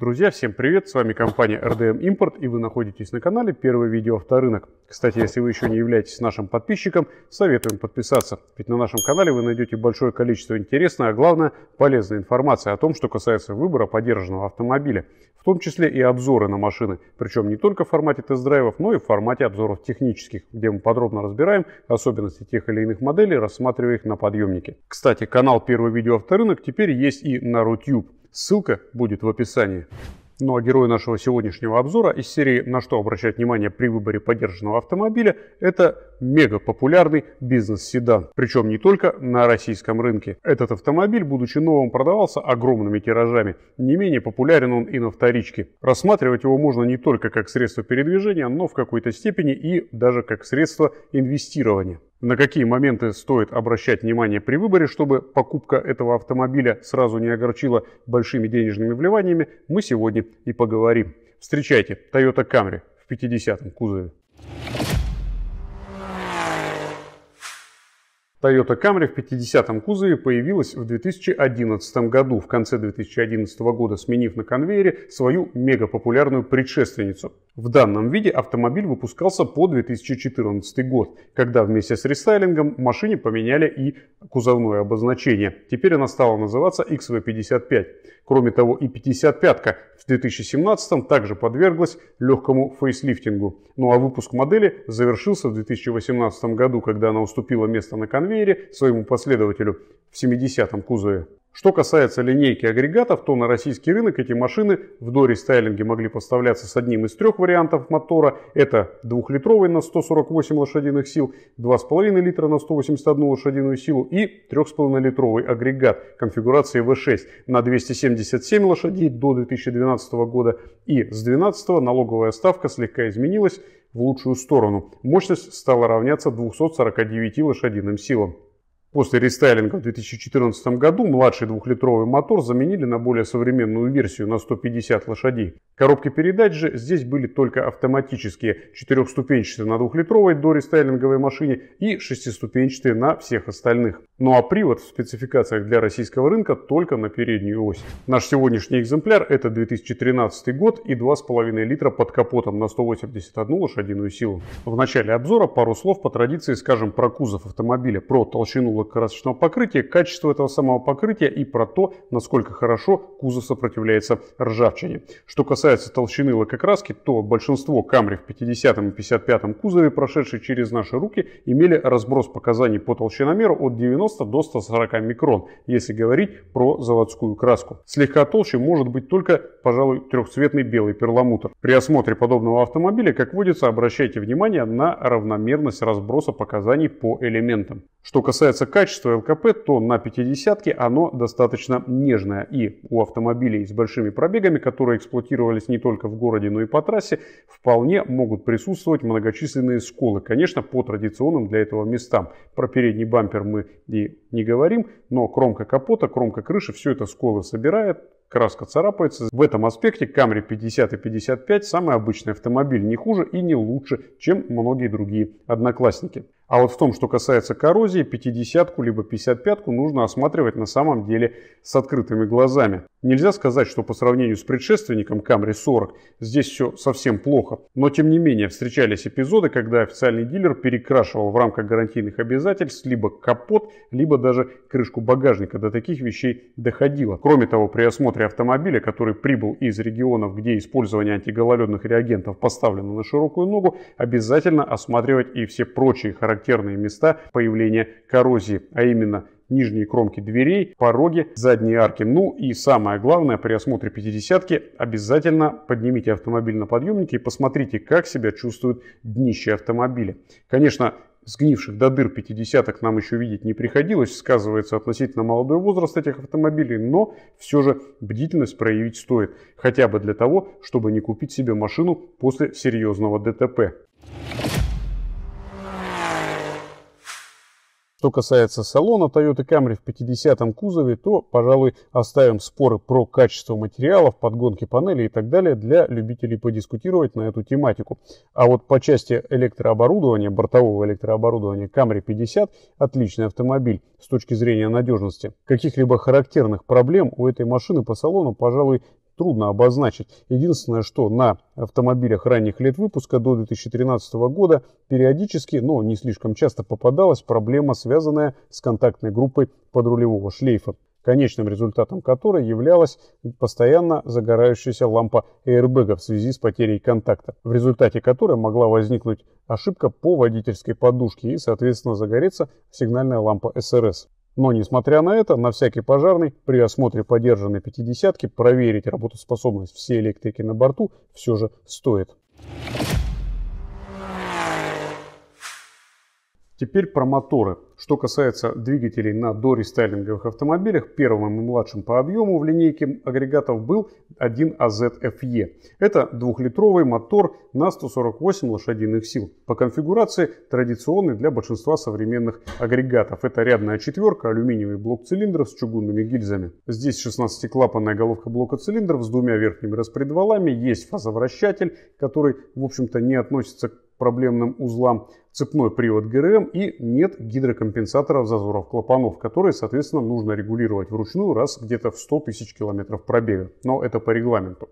Друзья, всем привет! С вами компания RDM Import и вы находитесь на канале Первое видео авторынок. Кстати, если вы еще не являетесь нашим подписчиком, советуем подписаться, ведь на нашем канале вы найдете большое количество интересной, а главное полезной информации о том, что касается выбора поддержанного автомобиля, в том числе и обзоры на машины, причем не только в формате тест-драйвов, но и в формате обзоров технических, где мы подробно разбираем особенности тех или иных моделей, рассматривая их на подъемнике. Кстати, канал Первое видео авторынок теперь есть и на Rutube. Ссылка будет в описании. Ну а герой нашего сегодняшнего обзора из серии «На что обращать внимание при выборе поддержанного автомобиля» — это мега популярный бизнес-седан. Причем не только на российском рынке. Этот автомобиль, будучи новым, продавался огромными тиражами. Не менее популярен он и на вторичке. Рассматривать его можно не только как средство передвижения, но в какой-то степени и даже как средство инвестирования. На какие моменты стоит обращать внимание при выборе, чтобы покупка этого автомобиля сразу не огорчила большими денежными вливаниями, мы сегодня и поговорим. Встречайте Toyota Camry в 50-м кузове. Toyota Camry в 50-м кузове появилась в 2011 году, в конце 2011 года сменив на конвейере свою мегапопулярную предшественницу. В данном виде автомобиль выпускался по 2014 год, когда вместе с рестайлингом машине поменяли и кузовное обозначение. Теперь она стала называться XV55. Кроме того, и 55-ка в 2017 также подверглась легкому фейслифтингу. Ну а выпуск модели завершился в 2018 году, когда она уступила место на конвейере вере, своему последователю в 70-м кузове что касается линейки агрегатов, то на российский рынок эти машины в дорестайлинге могли поставляться с одним из трех вариантов мотора. Это двухлитровый на 148 лошадиных сил, 2,5 литра на 181 лошадиную силу и 3,5-литровый агрегат конфигурации V6 на 277 лошадей до 2012 года. И с 2012 налоговая ставка слегка изменилась в лучшую сторону. Мощность стала равняться 249 лошадиным силам. После рестайлинга в 2014 году младший двухлитровый мотор заменили на более современную версию на 150 лошадей. Коробки передач же здесь были только автоматические, четырехступенчатые на двухлитровой до рестайлинговой машине и шестиступенчатые на всех остальных. Ну а привод в спецификациях для российского рынка только на переднюю ось. Наш сегодняшний экземпляр это 2013 год и 2,5 литра под капотом на 181 лошадиную силу. В начале обзора пару слов по традиции скажем про кузов автомобиля, про толщину облако покрытия, качество этого самого покрытия и про то, насколько хорошо кузов сопротивляется ржавчине. Что касается толщины лакокраски, то большинство камри в 50 и 55 кузове, прошедшие через наши руки, имели разброс показаний по толщиномеру от 90 до 140 микрон, если говорить про заводскую краску. Слегка толще может быть только, пожалуй, трехцветный белый перламутр. При осмотре подобного автомобиля, как водится, обращайте внимание на равномерность разброса показаний по элементам. Что касается качество ЛКП, то на 50 оно достаточно нежное. И у автомобилей с большими пробегами, которые эксплуатировались не только в городе, но и по трассе, вполне могут присутствовать многочисленные сколы. Конечно, по традиционным для этого местам. Про передний бампер мы и не говорим, но кромка капота, кромка крыши, все это сколы собирает, краска царапается. В этом аспекте Camry 50 и 55 самый обычный автомобиль, не хуже и не лучше, чем многие другие одноклассники. А вот в том, что касается коррозии, 50-ку либо 55-ку нужно осматривать на самом деле с открытыми глазами. Нельзя сказать, что по сравнению с предшественником Camry 40 здесь все совсем плохо. Но тем не менее встречались эпизоды, когда официальный дилер перекрашивал в рамках гарантийных обязательств либо капот, либо даже крышку багажника. До таких вещей доходило. Кроме того, при осмотре автомобиля, который прибыл из регионов, где использование антигололедных реагентов поставлено на широкую ногу, обязательно осматривать и все прочие характеристики характерные места появления коррозии, а именно нижние кромки дверей, пороги, задние арки. Ну и самое главное, при осмотре пятидесятки обязательно поднимите автомобиль на подъемнике и посмотрите, как себя чувствуют днище автомобиля. Конечно, сгнивших до дыр 50 нам еще видеть не приходилось, сказывается относительно молодой возраст этих автомобилей, но все же бдительность проявить стоит, хотя бы для того, чтобы не купить себе машину после серьезного ДТП. Что касается салона Toyota Camry в 50-м кузове, то, пожалуй, оставим споры про качество материалов, подгонки панелей и так далее для любителей подискутировать на эту тематику. А вот по части электрооборудования, бортового электрооборудования Camry 50 – отличный автомобиль с точки зрения надежности. Каких-либо характерных проблем у этой машины по салону, пожалуй, трудно обозначить. Единственное, что на автомобилях ранних лет выпуска до 2013 года периодически, но не слишком часто попадалась проблема, связанная с контактной группой подрулевого шлейфа конечным результатом которой являлась постоянно загорающаяся лампа аэрбэга в связи с потерей контакта, в результате которой могла возникнуть ошибка по водительской подушке и, соответственно, загореться сигнальная лампа СРС. Но, несмотря на это, на всякий пожарный при осмотре подержанной пятидесятки проверить работоспособность всей электрики на борту все же стоит. Теперь про моторы. Что касается двигателей на дорестайлинговых автомобилях, первым и младшим по объему в линейке агрегатов был 1 AZFE. А Это двухлитровый мотор на 148 лошадиных сил. По конфигурации традиционный для большинства современных агрегатов. Это рядная четверка, алюминиевый блок цилиндров с чугунными гильзами. Здесь 16-клапанная головка блока цилиндров с двумя верхними распредвалами. Есть фазовращатель, который, в общем-то, не относится к проблемным узлам, цепной привод ГРМ и нет гидрокомпенсаторов зазоров клапанов, которые, соответственно, нужно регулировать вручную раз где-то в 100 тысяч километров пробега. Но это по регламенту.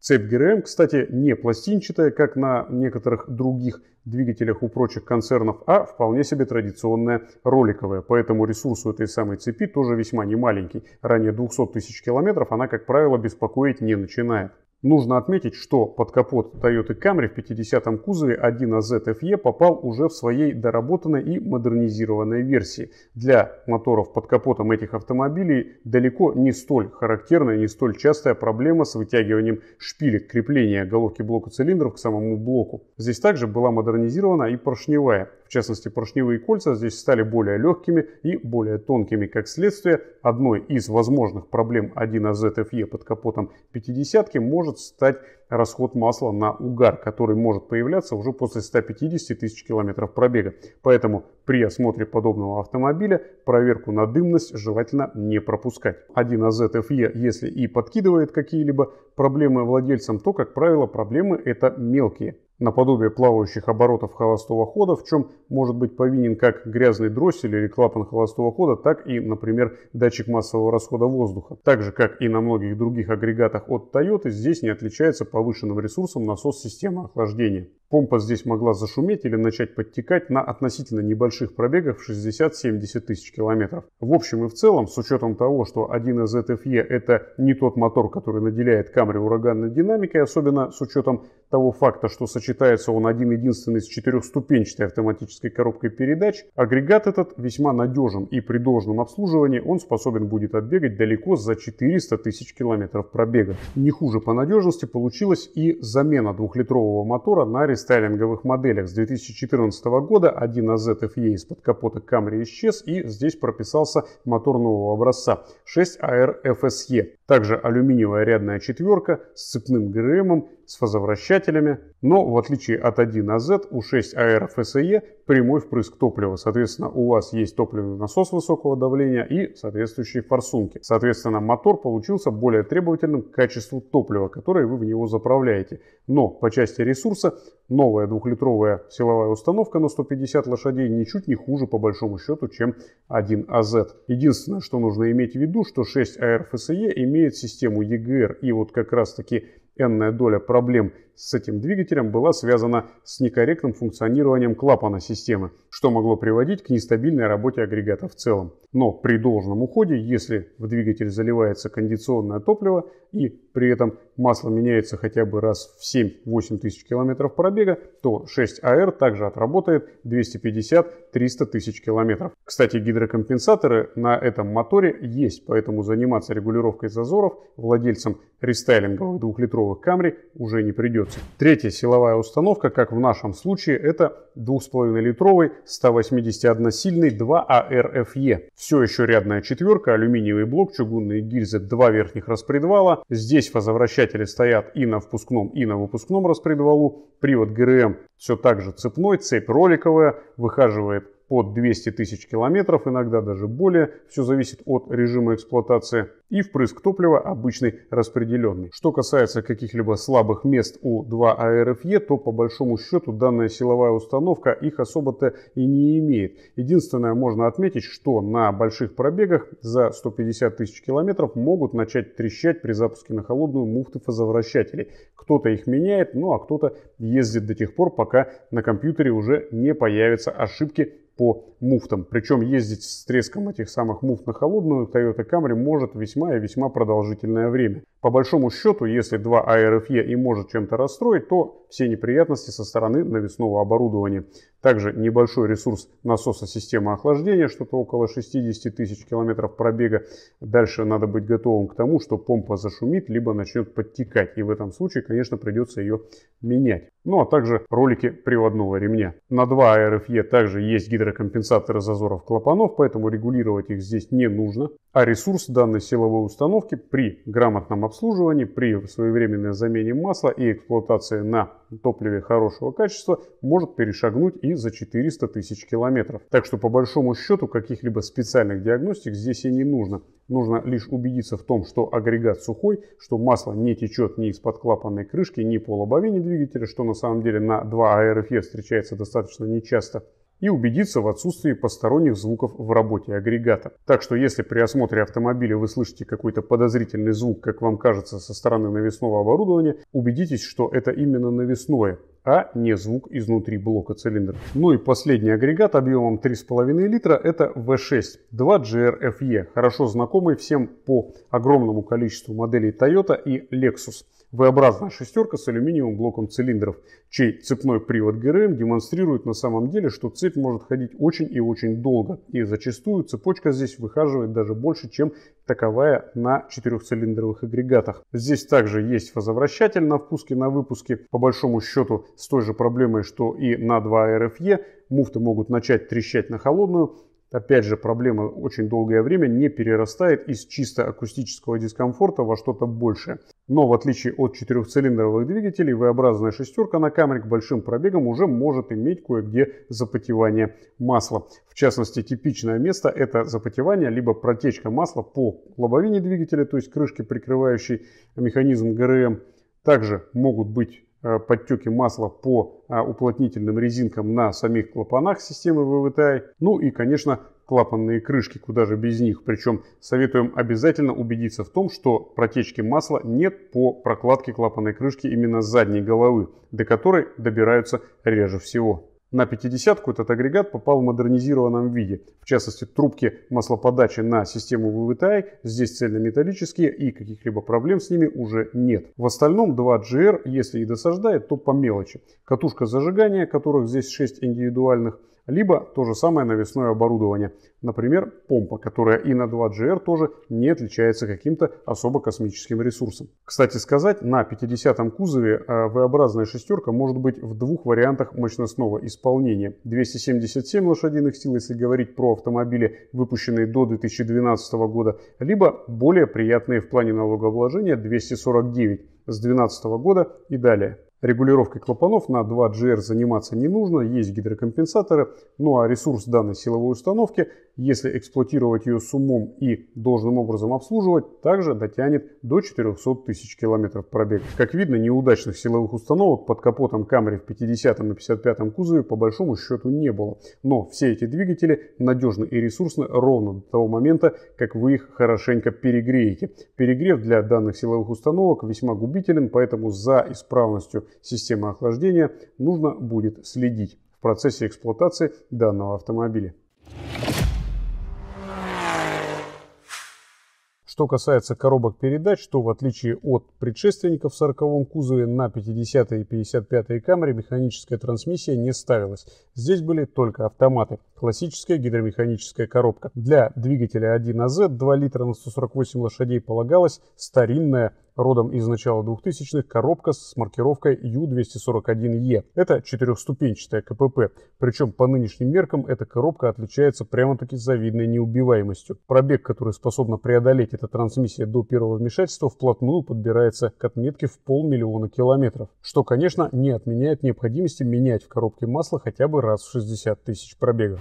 Цепь ГРМ, кстати, не пластинчатая, как на некоторых других двигателях у прочих концернов, а вполне себе традиционная роликовая. Поэтому ресурс у этой самой цепи тоже весьма немаленький. Ранее 200 тысяч километров она, как правило, беспокоить не начинает. Нужно отметить, что под капот Toyota Camry в 50-м кузове 1AZ FE попал уже в своей доработанной и модернизированной версии. Для моторов под капотом этих автомобилей далеко не столь характерная, не столь частая проблема с вытягиванием шпилек крепления головки блока цилиндров к самому блоку. Здесь также была модернизирована и поршневая. В частности, поршневые кольца здесь стали более легкими и более тонкими. Как следствие, одной из возможных проблем 1АЗФЕ под капотом 50 может стать расход масла на угар, который может появляться уже после 150 тысяч километров пробега. Поэтому при осмотре подобного автомобиля проверку на дымность желательно не пропускать. 1АЗФЕ, если и подкидывает какие-либо проблемы владельцам, то, как правило, проблемы это мелкие наподобие плавающих оборотов холостого хода, в чем может быть повинен как грязный дроссель или клапан холостого хода, так и, например, датчик массового расхода воздуха. Так же, как и на многих других агрегатах от Toyota, здесь не отличается повышенным ресурсом насос системы охлаждения. Помпа здесь могла зашуметь или начать подтекать на относительно небольших пробегах в 60-70 тысяч километров. В общем и в целом, с учетом того, что один 1ZFE это не тот мотор, который наделяет Камри ураганной динамикой, особенно с учетом того факта, что сочетается он один единственный с четырехступенчатой автоматической коробкой передач, агрегат этот весьма надежен и при должном обслуживании он способен будет отбегать далеко за 400 тысяч километров пробега. Не хуже по надежности получилась и замена двухлитрового мотора на рестайлинговых моделях с 2014 года один AZFE из-под капота Camry исчез и здесь прописался мотор нового образца 6 AR FSE. Также алюминиевая рядная четверка с цепным ГРМом с фазовращателями, но в отличие от 1АZ у 6 ARFSE прямой впрыск топлива. Соответственно, у вас есть топливный насос высокого давления и соответствующие форсунки. Соответственно, мотор получился более требовательным к качеству топлива, которое вы в него заправляете. Но по части ресурса новая двухлитровая силовая установка на 150 лошадей ничуть не хуже по большому счету, чем 1АZ. Единственное, что нужно иметь в виду, что 6 ARFSE имеет систему EGR и вот как раз таки энная доля проблем с этим двигателем была связана с некорректным функционированием клапана системы, что могло приводить к нестабильной работе агрегата в целом. Но при должном уходе, если в двигатель заливается кондиционное топливо и при этом масло меняется хотя бы раз в 7-8 тысяч километров пробега, то 6АР также отработает 250-300 тысяч километров. Кстати, гидрокомпенсаторы на этом моторе есть, поэтому заниматься регулировкой зазоров владельцам рестайлинговых двухлитровых Camry уже не придется обороте. Третья силовая установка, как в нашем случае, это 2,5-литровый 181-сильный 2АРФЕ. Все еще рядная четверка, алюминиевый блок, чугунные гильзы, два верхних распредвала. Здесь возвращатели стоят и на впускном, и на выпускном распредвалу. Привод ГРМ все так же цепной, цепь роликовая, выхаживает под 200 тысяч километров, иногда даже более. Все зависит от режима эксплуатации. И впрыск топлива обычный распределенный. Что касается каких-либо слабых мест у 2ARFE, а то по большому счету данная силовая установка их особо-то и не имеет. Единственное, можно отметить, что на больших пробегах за 150 тысяч километров могут начать трещать при запуске на холодную муфты фазовращателей. Кто-то их меняет, ну а кто-то ездит до тех пор, пока на компьютере уже не появятся ошибки по муфтам. Причем ездить с треском этих самых муфт на холодную Toyota Camry может весьма и весьма продолжительное время. По большому счету, если 2 ARFE и может чем-то расстроить, то все неприятности со стороны навесного оборудования. Также небольшой ресурс насоса системы охлаждения, что-то около 60 тысяч километров пробега. Дальше надо быть готовым к тому, что помпа зашумит, либо начнет подтекать. И в этом случае, конечно, придется ее менять. Ну а также ролики приводного ремня. На 2 RFE также есть гидрокомпенсаторы зазоров клапанов, поэтому регулировать их здесь не нужно. А ресурс данной силовой установки при грамотном обслуживании, при своевременной замене масла и эксплуатации на топливе хорошего качества может перешагнуть и за 400 тысяч километров. Так что по большому счету каких-либо специальных диагностик здесь и не нужно. Нужно лишь убедиться в том, что агрегат сухой, что масло не течет ни из-под клапанной крышки, ни по лобовине двигателя, что на самом деле на 2 ARFE встречается достаточно нечасто и убедиться в отсутствии посторонних звуков в работе агрегата. Так что если при осмотре автомобиля вы слышите какой-то подозрительный звук, как вам кажется, со стороны навесного оборудования, убедитесь, что это именно навесное, а не звук изнутри блока цилиндра. Ну и последний агрегат объемом 3,5 литра это V6 2GR-FE, хорошо знакомый всем по огромному количеству моделей Toyota и Lexus. V-образная шестерка с алюминиевым блоком цилиндров, чей цепной привод ГРМ демонстрирует на самом деле, что цепь может ходить очень и очень долго, и зачастую цепочка здесь выхаживает даже больше, чем таковая на четырехцилиндровых агрегатах. Здесь также есть фазовращатель на впуске, на выпуске. По большому счету с той же проблемой, что и на 2 RFE. Муфты могут начать трещать на холодную, опять же, проблема очень долгое время не перерастает из чисто акустического дискомфорта во что-то большее. Но в отличие от четырехцилиндровых двигателей, V-образная шестерка на камере к большим пробегам уже может иметь кое-где запотевание масла. В частности, типичное место это запотевание, либо протечка масла по лобовине двигателя, то есть крышке, прикрывающей механизм ГРМ. Также могут быть Э, подтеки масла по а, уплотнительным резинкам на самих клапанах системы ВВТА. Ну и, конечно, клапанные крышки, куда же без них. Причем советуем обязательно убедиться в том, что протечки масла нет по прокладке клапанной крышки именно задней головы, до которой добираются реже всего. На 50 этот агрегат попал в модернизированном виде. В частности, трубки маслоподачи на систему ВВТА здесь цельнометаллические и каких-либо проблем с ними уже нет. В остальном 2GR, если и досаждает, то по мелочи. Катушка зажигания, которых здесь 6 индивидуальных, либо то же самое навесное оборудование, например, помпа, которая и на 2GR тоже не отличается каким-то особо космическим ресурсом. Кстати сказать, на 50-м кузове э, V-образная шестерка может быть в двух вариантах мощностного исполнения. 277 лошадиных сил, если говорить про автомобили, выпущенные до 2012 года, либо более приятные в плане налогообложения 249 с 2012 года и далее. Регулировкой клапанов на 2GR заниматься не нужно, есть гидрокомпенсаторы, ну а ресурс данной силовой установки если эксплуатировать ее с умом и должным образом обслуживать, также дотянет до 400 тысяч километров пробега. Как видно, неудачных силовых установок под капотом Camry в 50 и 55 кузове по большому счету не было. Но все эти двигатели надежны и ресурсны ровно до того момента, как вы их хорошенько перегреете. Перегрев для данных силовых установок весьма губителен, поэтому за исправностью системы охлаждения нужно будет следить в процессе эксплуатации данного автомобиля. Что касается коробок передач, то в отличие от предшественников в 40-м кузове на 50 и 55 камере механическая трансмиссия не ставилась. Здесь были только автоматы классическая гидромеханическая коробка. Для двигателя 1АЗ 2 литра на 148 лошадей полагалась старинная родом из начала 2000-х, коробка с маркировкой U241E. Это четырехступенчатая КПП. Причем по нынешним меркам эта коробка отличается прямо-таки завидной неубиваемостью. Пробег, который способна преодолеть эта трансмиссия до первого вмешательства, вплотную подбирается к отметке в полмиллиона километров. Что, конечно, не отменяет необходимости менять в коробке масло хотя бы раз в 60 тысяч пробегов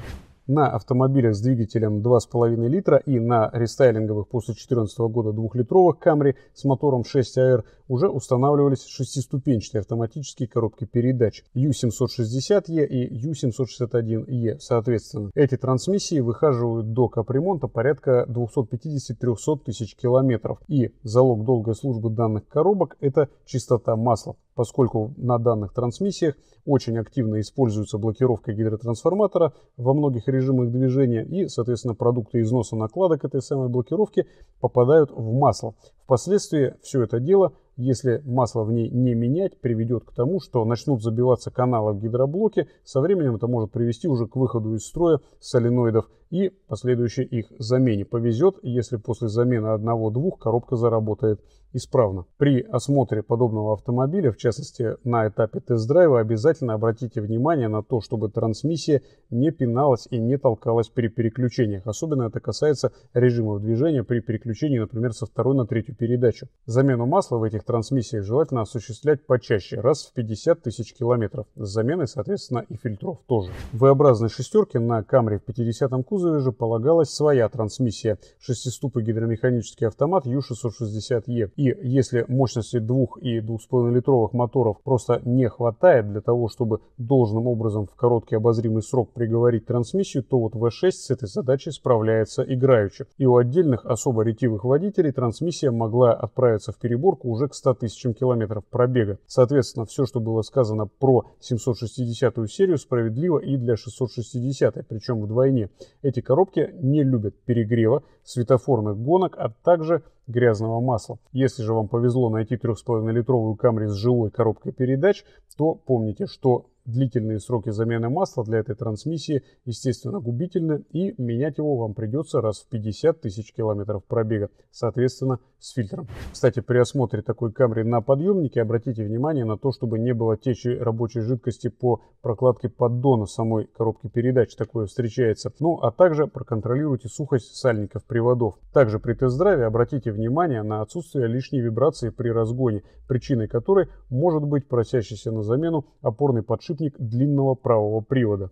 на автомобилях с двигателем 2,5 литра и на рестайлинговых после 2014 года двухлитровых Camry с мотором 6 AR уже устанавливались шестиступенчатые автоматические коробки передач U760E и U761E соответственно. Эти трансмиссии выхаживают до капремонта порядка 250-300 тысяч километров. И залог долгой службы данных коробок – это чистота масла поскольку на данных трансмиссиях очень активно используется блокировка гидротрансформатора во многих режимах движения и, соответственно, продукты износа накладок этой самой блокировки попадают в масло. Впоследствии все это дело, если масло в ней не менять, приведет к тому, что начнут забиваться каналы в гидроблоке. Со временем это может привести уже к выходу из строя соленоидов и последующей их замене. Повезет, если после замены одного-двух коробка заработает исправно. При осмотре подобного автомобиля, в частности на этапе тест-драйва, обязательно обратите внимание на то, чтобы трансмиссия не пиналась и не толкалась при переключениях. Особенно это касается режимов движения при переключении, например, со второй на третью передачу. Замену масла в этих трансмиссиях желательно осуществлять почаще, раз в 50 тысяч километров, с заменой, соответственно, и фильтров тоже. В V-образной шестерке на Камри в 50-м кузове же полагалась своя трансмиссия, шестиступый гидромеханический автомат U660E. И если мощности 2 и 2,5 литровых моторов просто не хватает для того, чтобы должным образом в короткий обозримый срок приговорить трансмиссию, то вот V6 с этой задачей справляется играючи. И у отдельных особо ретивых водителей трансмиссия могла отправиться в переборку уже к 100 тысячам километров пробега. Соответственно, все, что было сказано про 760 ю серию, справедливо и для 660, й причем вдвойне. Эти коробки не любят перегрева, светофорных гонок, а также грязного масла. Если же вам повезло найти 3,5-литровую Камри с живой коробкой передач, то помните, что Длительные сроки замены масла для этой трансмиссии, естественно, губительны, и менять его вам придется раз в 50 тысяч километров пробега, соответственно, с фильтром. Кстати, при осмотре такой Камри на подъемнике обратите внимание на то, чтобы не было течи рабочей жидкости по прокладке поддона самой коробки передач, такое встречается. Ну, а также проконтролируйте сухость сальников приводов. Также при тест-драйве обратите внимание на отсутствие лишней вибрации при разгоне, причиной которой может быть просящийся на замену опорный подшипник спутник длинного правого привода.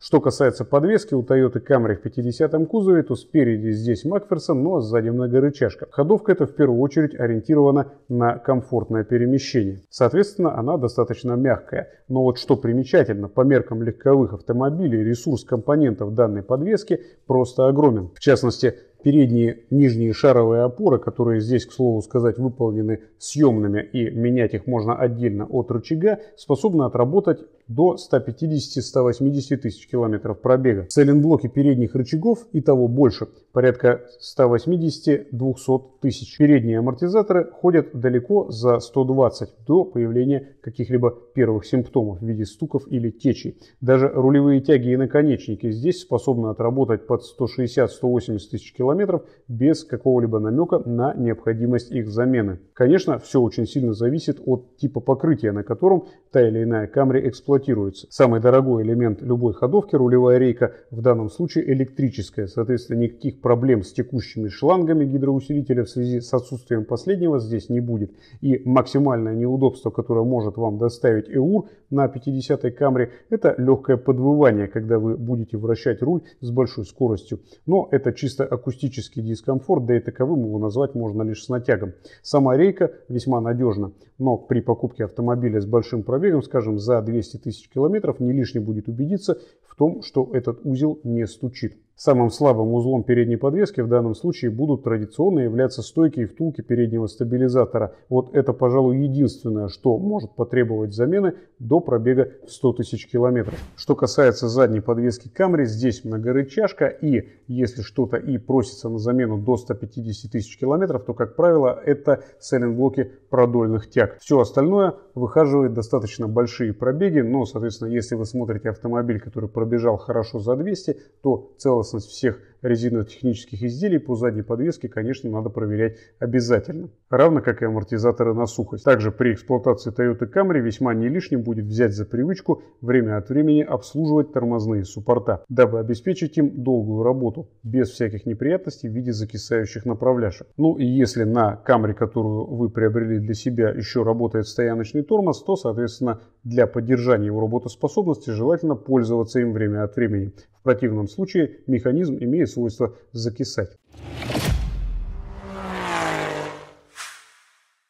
Что касается подвески у Toyota Camry в 50-м кузове, то спереди здесь Макферсон, но ну а сзади многорычажка. Ходовка эта в первую очередь ориентирована на комфортное перемещение. Соответственно, она достаточно мягкая. Но вот что примечательно, по меркам легковых автомобилей ресурс компонентов данной подвески просто огромен. В частности, передние нижние шаровые опоры, которые здесь, к слову сказать, выполнены съемными и менять их можно отдельно от рычага, способны отработать до 150-180 тысяч километров пробега. Сайлентблоки передних рычагов и того больше, порядка 180-200 тысяч. Передние амортизаторы ходят далеко за 120 до появления каких-либо первых симптомов в виде стуков или течей. Даже рулевые тяги и наконечники здесь способны отработать под 160-180 тысяч километров без какого-либо намека на необходимость их замены. Конечно, все очень сильно зависит от типа покрытия, на котором та или иная Камри эксплуатируется эксплуатируется. Самый дорогой элемент любой ходовки, рулевая рейка, в данном случае электрическая. Соответственно, никаких проблем с текущими шлангами гидроусилителя в связи с отсутствием последнего здесь не будет. И максимальное неудобство, которое может вам доставить ЭУР на 50-й камере это легкое подвывание, когда вы будете вращать руль с большой скоростью. Но это чисто акустический дискомфорт, да и таковым его назвать можно лишь с натягом. Сама рейка весьма надежна но при покупке автомобиля с большим пробегом, скажем, за 200 тысяч километров, не лишне будет убедиться том, что этот узел не стучит. Самым слабым узлом передней подвески в данном случае будут традиционно являться стойки и втулки переднего стабилизатора. Вот это, пожалуй, единственное, что может потребовать замены до пробега в 100 тысяч километров. Что касается задней подвески Camry, здесь многорычажка и если что-то и просится на замену до 150 тысяч километров, то, как правило, это сайлентблоки продольных тяг. Все остальное выхаживает достаточно большие пробеги, но, соответственно, если вы смотрите автомобиль, который пробег пробежал хорошо за 200, то целостность всех резинотехнических изделий по задней подвеске, конечно, надо проверять обязательно. Равно как и амортизаторы на сухость. Также при эксплуатации Toyota Camry весьма не лишним будет взять за привычку время от времени обслуживать тормозные суппорта, дабы обеспечить им долгую работу, без всяких неприятностей в виде закисающих направляшек. Ну и если на Camry, которую вы приобрели для себя, еще работает стояночный тормоз, то, соответственно, для поддержания его работоспособности желательно пользоваться им время от времени, в противном случае механизм имеет свойство закисать.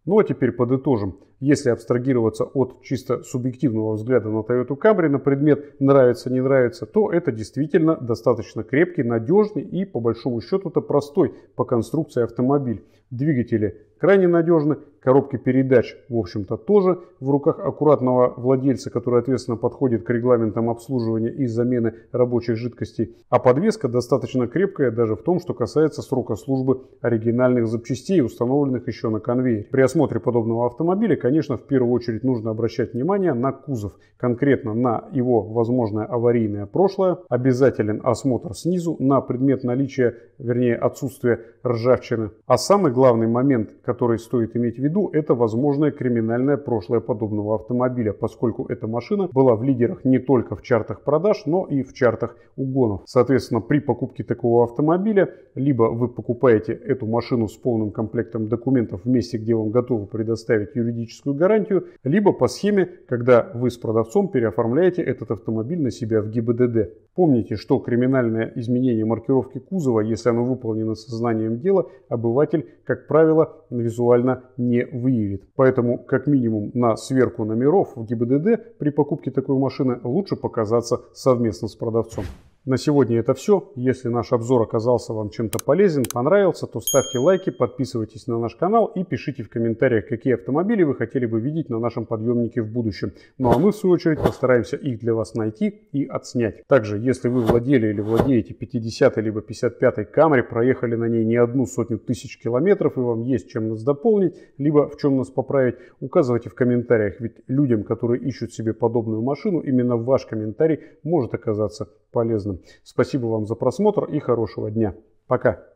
Ну а теперь подытожим. Если абстрагироваться от чисто субъективного взгляда на Toyota Camry на предмет нравится-не нравится, то это действительно достаточно крепкий, надежный и по большому счету-то простой по конструкции автомобиль. Двигатели крайне надежны, коробки передач, в общем-то, тоже в руках аккуратного владельца, который ответственно подходит к регламентам обслуживания и замены рабочих жидкостей. А подвеска достаточно крепкая даже в том, что касается срока службы оригинальных запчастей, установленных еще на конвейере. При осмотре подобного автомобиля, конечно, в первую очередь нужно обращать внимание на кузов, конкретно на его возможное аварийное прошлое. Обязателен осмотр снизу на предмет наличия, вернее, отсутствия ржавчины. А самый главный главный момент, который стоит иметь в виду, это возможное криминальное прошлое подобного автомобиля, поскольку эта машина была в лидерах не только в чартах продаж, но и в чартах угонов. Соответственно, при покупке такого автомобиля, либо вы покупаете эту машину с полным комплектом документов в месте, где вам готовы предоставить юридическую гарантию, либо по схеме, когда вы с продавцом переоформляете этот автомобиль на себя в ГИБДД. Помните, что криминальное изменение маркировки кузова, если оно выполнено со знанием дела, обыватель, как правило, визуально не выявит. Поэтому, как минимум, на сверку номеров в ГИБДД при покупке такой машины лучше показаться совместно с продавцом. На сегодня это все. Если наш обзор оказался вам чем-то полезен, понравился, то ставьте лайки, подписывайтесь на наш канал и пишите в комментариях, какие автомобили вы хотели бы видеть на нашем подъемнике в будущем. Ну а мы в свою очередь постараемся их для вас найти и отснять. Также, если вы владели или владеете 50 либо 55 Камри, проехали на ней не одну сотню тысяч километров и вам есть чем нас дополнить, либо в чем нас поправить, указывайте в комментариях, ведь людям, которые ищут себе подобную машину, именно ваш комментарий может оказаться полезным обязательным. Спасибо вам за просмотр и хорошего дня. Пока.